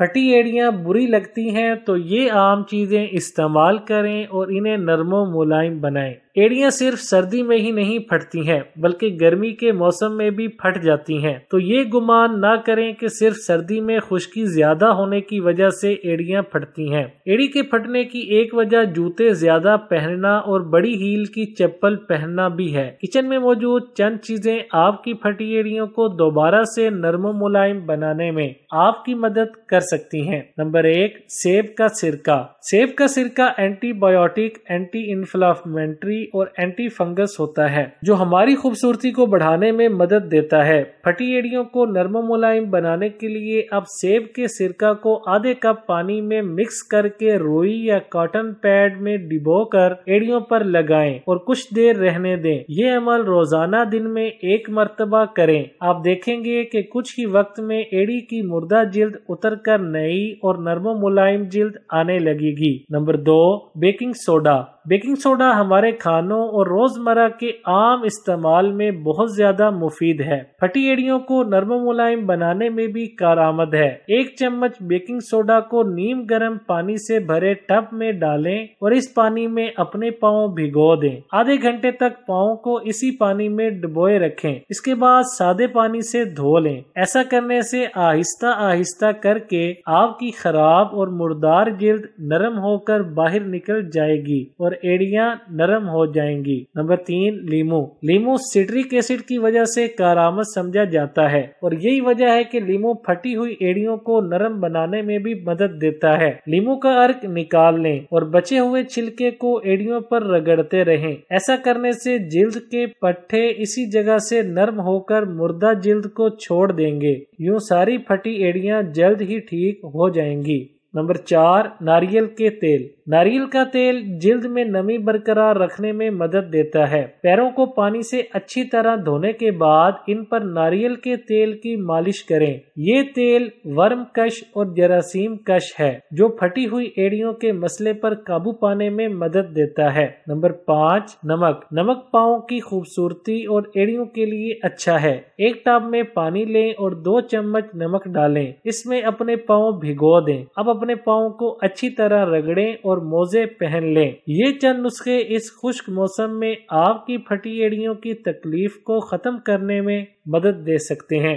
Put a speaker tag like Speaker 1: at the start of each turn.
Speaker 1: फटी एड़ियाँ बुरी लगती हैं तो ये आम चीज़ें इस्तेमाल करें और इन्हें नरम मुलायम बनाएं एड़ियां सिर्फ सर्दी में ही नहीं फटती हैं बल्कि गर्मी के मौसम में भी फट जाती हैं तो ये गुमान ना करें कि सिर्फ सर्दी में खुश्की ज्यादा होने की वजह से एड़ियां फटती हैं एड़ी के फटने की एक वजह जूते ज्यादा पहनना और बड़ी हील की चप्पल पहनना भी है किचन में मौजूद चंद चीजें आपकी फटी एड़ियों को दोबारा से नरम मुलायम बनाने में आपकी मदद कर सकती हैं नंबर एक सेब का सिरका सेब का सिरका एंटीबायोटिक एंटी इन्फ्लामेंट्री और एंटी फंगस होता है जो हमारी खूबसूरती को बढ़ाने में मदद देता है फटी एड़ियों को नरम मुलायम बनाने के लिए अब सेब के सिरका को आधे कप पानी में मिक्स करके रोई या कॉटन पैड में डिबो कर एड़ियों पर लगाएं और कुछ देर रहने दें ये अमल रोजाना दिन में एक मरतबा करें आप देखेंगे कि कुछ ही वक्त में एड़ी की मुर्दा जिल्द उतर कर नई और नरम मुलायम जिल्द आने लगेगी नंबर दो बेकिंग सोडा बेकिंग सोडा हमारे खानों और रोज़मर्रा के आम इस्तेमाल में बहुत ज़्यादा मुफीद है फटी एड़ियों को नरम मुलायम बनाने में भी आमद है एक चम्मच बेकिंग सोडा को नीम गर्म पानी से भरे टब में डालें और इस पानी में अपने पाँव भिगो दें आधे घंटे तक पाँव को इसी पानी में डुबोए रखें इसके बाद सादे पानी से धो लें ऐसा करने से आहिस्ता आहिस्ता करके आपकी खराब और मुर्दार गिर्द नरम होकर बाहर निकल जाएगी और एडिया नरम हो जाएंगी नंबर तीन लीमू लीमू सिट्रिक एसिड की वजह से कारामद समझा जाता है और यही वजह है कि लीमू फटी हुई एड़ियों को नरम बनाने में भी मदद देता है लीमू का अर्क निकाल लें और बचे हुए छिलके को एड़ियों पर रगड़ते रहें ऐसा करने से जिल्द के पट्टे इसी जगह से नरम होकर मुर्दा जिल्द को छोड़ देंगे यूं सारी फटी एड़ियां जल्द ही ठीक हो जाएंगी नंबर चार नारियल के तेल नारियल का तेल जल्द में नमी बरकरार रखने में मदद देता है पैरों को पानी से अच्छी तरह धोने के बाद इन पर नारियल के तेल की मालिश करें ये तेल वर्म कश और जरासीम कश है जो फटी हुई एड़ियों के मसले पर काबू पाने में मदद देता है नंबर पाँच नमक नमक पाओ की खूबसूरती और एड़ियों के लिए अच्छा है एक टाप में पानी लें और दो चम्मच नमक डालें इसमें अपने पाओ भिगो दें अब अपने अपने पाओ को अच्छी तरह रगड़ें और मोजे पहन लें ये चंद नुस्खे इस खुश्क मौसम में आपकी फटी एड़ियों की तकलीफ को खत्म करने में मदद दे सकते हैं